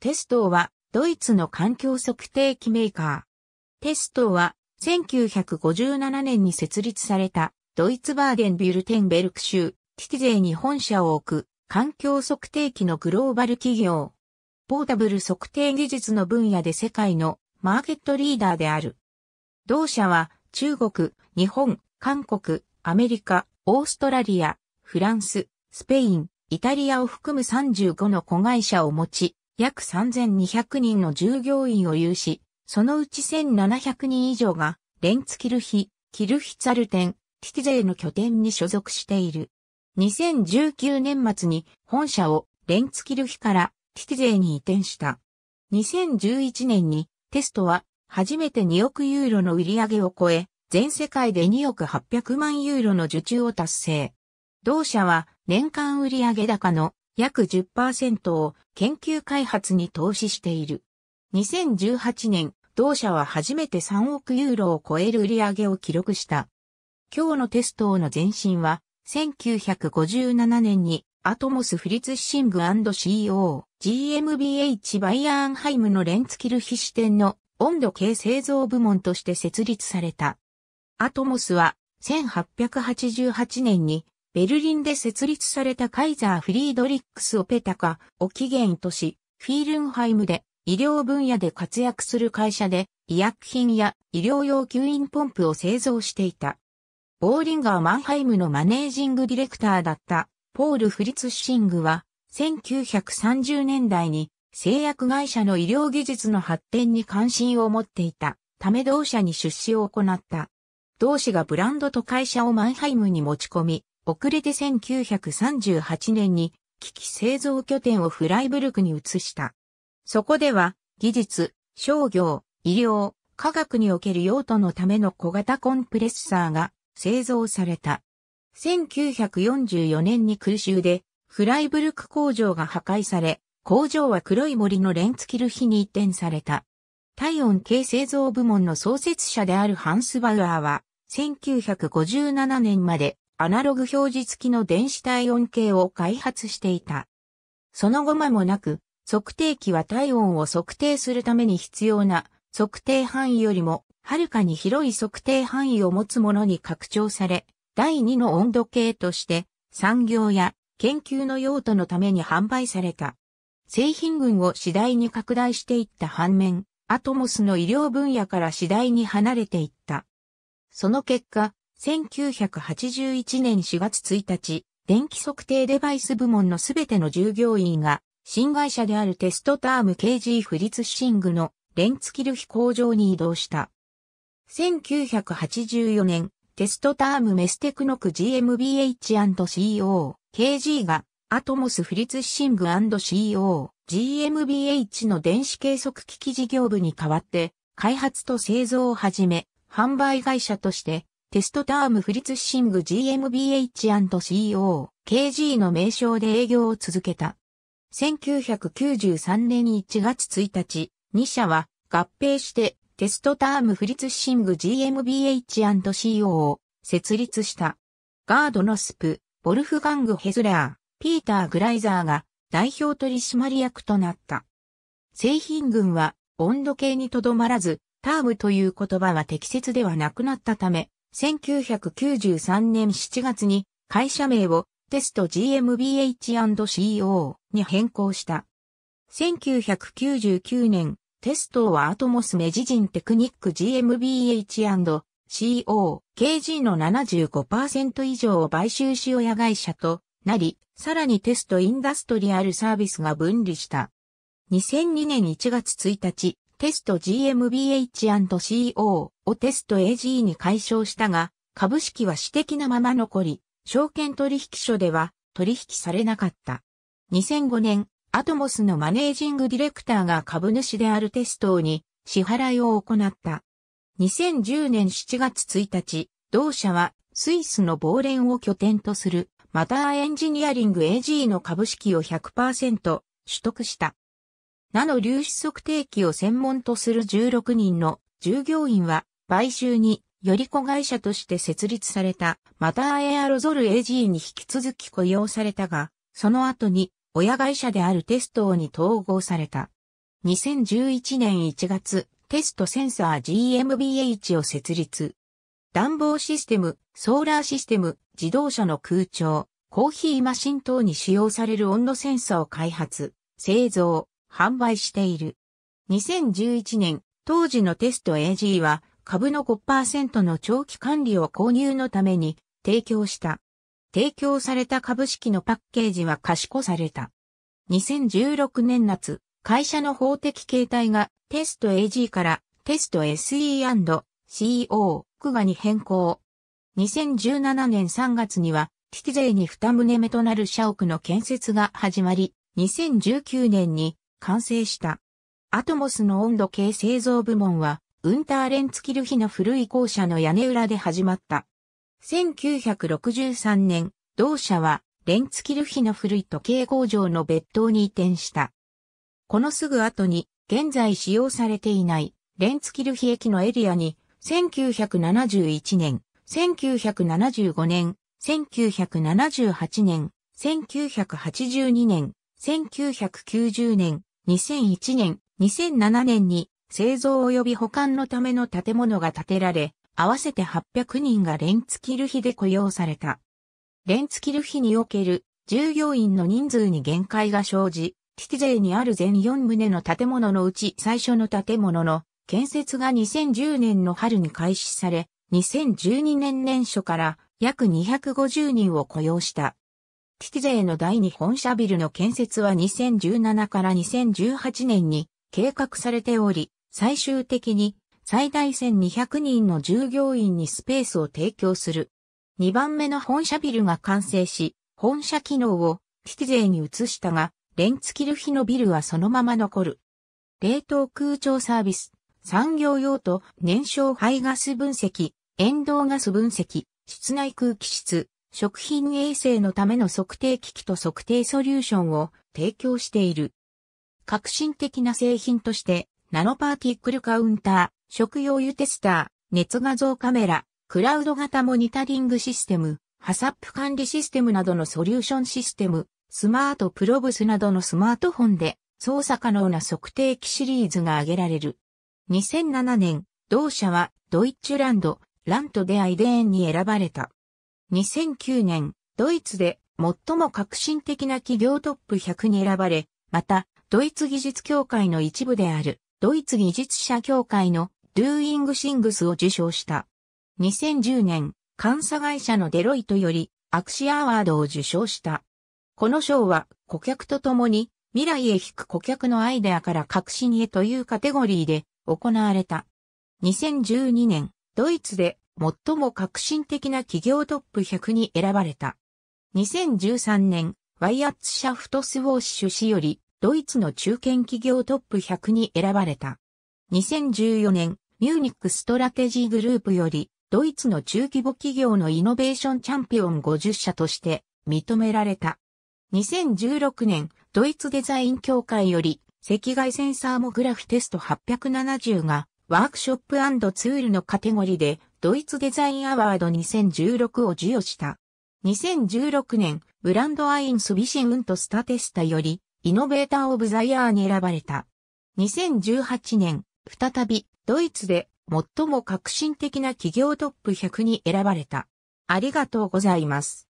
テストはドイツの環境測定器メーカー。テストは1957年に設立されたドイツバーデンビュルテンベルク州ティティゼーに本社を置く環境測定器のグローバル企業。ポータブル測定技術の分野で世界のマーケットリーダーである。同社は中国、日本、韓国、アメリカ、オーストラリア、フランス、スペイン、イタリアを含む35の子会社を持ち、約3200人の従業員を有し、そのうち1700人以上が、レンツキルヒ、キルヒツァルテン、ティティゼイの拠点に所属している。2019年末に本社をレンツキルヒからティティゼイに移転した。2011年にテストは初めて2億ユーロの売り上げを超え、全世界で2億800万ユーロの受注を達成。同社は年間売上高の約10%を研究開発に投資している。2018年、同社は初めて3億ユーロを超える売り上げを記録した。今日のテストの前身は、1957年にアトモスフリツシング &CO、GMBH バイアーンハイムのレンツキルヒ脂店の温度計製造部門として設立された。アトモスは1888年にベルリンで設立されたカイザー・フリードリックス・オペタカを起源とし、フィールンハイムで医療分野で活躍する会社で医薬品や医療用吸引ポンプを製造していた。ボーリンガー・マンハイムのマネージングディレクターだったポール・フリツ・シングは1930年代に製薬会社の医療技術の発展に関心を持っていたため同社に出資を行った。同氏がブランドと会社をマンハイムに持ち込み、遅れて1938年に機器製造拠点をフライブルクに移した。そこでは、技術、商業、医療、科学における用途のための小型コンプレッサーが製造された。1944年に空襲でフライブルク工場が破壊され、工場は黒い森のレンツキルヒに移転された。体温計製造部門の創設者であるハンス・バウアーは、1957年までアナログ表示付きの電子体温計を開発していた。その後間もなく、測定器は体温を測定するために必要な測定範囲よりも、はるかに広い測定範囲を持つものに拡張され、第2の温度計として産業や研究の用途のために販売された。製品群を次第に拡大していった反面、アトモスの医療分野から次第に離れていった。その結果、1981年4月1日、電気測定デバイス部門のすべての従業員が、新会社であるテストターム KG フリツシングのレンツキル飛行場に移動した。1984年、テストタームメステクノク GmbH&CO、KG が、アトモスフリツシング &CO、GmbH の電子計測機器事業部に代わって、開発と製造をはじめ、販売会社として、テストタームフリツッシング GmbH&CO、KG の名称で営業を続けた。1993年1月1日、2社は合併してテストタームフリツッシング GmbH&CO を設立した。ガードのスプ、ボルフガング・ヘズラー、ピーター・グライザーが代表取締役となった。製品群は温度計にとどまらず、タームという言葉は適切ではなくなったため、1993年7月に会社名をテスト GmbH&CO に変更した。1999年、テストはアトモスメジジンテクニック GmbH&CO、KG の75%以上を買収し親会社となり、さらにテストインダストリアルサービスが分離した。2002年1月1日、テスト GmbH&CO、をテスト AG に解消したが、株式は私的なまま残り、証券取引所では取引されなかった。2005年、アトモスのマネージングディレクターが株主であるテストに支払いを行った。2010年7月1日、同社はスイスのボーレンを拠点とするマターエンジニアリング AG の株式を100%取得した。ナノ粒子測定器を専門とする16人の従業員は買収により子会社として設立された、マターエアロゾル AG に引き続き雇用されたが、その後に親会社であるテストに統合された。2011年1月、テストセンサー GMBH を設立。暖房システム、ソーラーシステム、自動車の空調、コーヒーマシン等に使用される温度センサーを開発、製造、販売している。2011年、当時のテスト AG は株の5%の長期管理を購入のために提供した。提供された株式のパッケージは可視化された。2016年夏、会社の法的形態がテスト AG からテスト SE&CO クガに変更。2017年3月には、危機税に二棟目となる社屋の建設が始まり、2019年に完成した。アトモスの温度計製造部門は、ウンターレンツキルヒの古い校舎の屋根裏で始まった。1963年、同社はレンツキルヒの古い時計工場の別棟に移転した。このすぐ後に、現在使用されていないレンツキルヒ駅のエリアに、1971年、1975年、1978年、1982年、1990年、2001年、2007年に製造及び保管のための建物が建てられ、合わせて800人がレンツキルヒで雇用された。レンツキルヒにおける従業員の人数に限界が生じ、ティティゼにある全4棟の建物のうち最初の建物の建設が2010年の春に開始され、2012年年初から約250人を雇用した。ティティゼの第2本社ビルの建設は2017から2018年に計画されており、最終的に最大1200人の従業員にスペースを提供する。2番目の本社ビルが完成し、本社機能をティティに移したが、レンツキルヒのビルはそのまま残る。冷凍空調サービス、産業用途、燃焼排ガス分析、沿道ガス分析、室内空気質、食品衛生のための測定機器と測定ソリューションを提供している。革新的な製品としてナノパーティクルカウンター、食用油テスター、熱画像カメラ、クラウド型モニタリングシステム、ハサップ管理システムなどのソリューションシステム、スマートプロブスなどのスマートフォンで操作可能な測定器シリーズが挙げられる。2007年、同社はドイッチュランド、ラントでアイデーンに選ばれた。2009年、ドイツで最も革新的な企業トップ100に選ばれ、また、ドイツ技術協会の一部であるドイツ技術者協会のドゥーイングシングスを受賞した。2010年、監査会社のデロイトよりアクシアアワードを受賞した。この賞は顧客と共に未来へ引く顧客のアイデアから革新へというカテゴリーで行われた。2012年、ドイツで最も革新的な企業トップ100に選ばれた。2013年、ワイアッツ・シャフトスウォッシュ氏よりドイツの中堅企業トップ100に選ばれた。2014年、ミューニックストラテジーグループより、ドイツの中規模企業のイノベーションチャンピオン50社として認められた。2016年、ドイツデザイン協会より、赤外センサーモグラフテスト870が、ワークショップツールのカテゴリーで、ドイツデザインアワード2016を授与した。2016年、ブランドアインスビシンウントスタテスタより、イノベーター・オブ・ザ・イヤーに選ばれた。2018年、再び、ドイツで最も革新的な企業トップ100に選ばれた。ありがとうございます。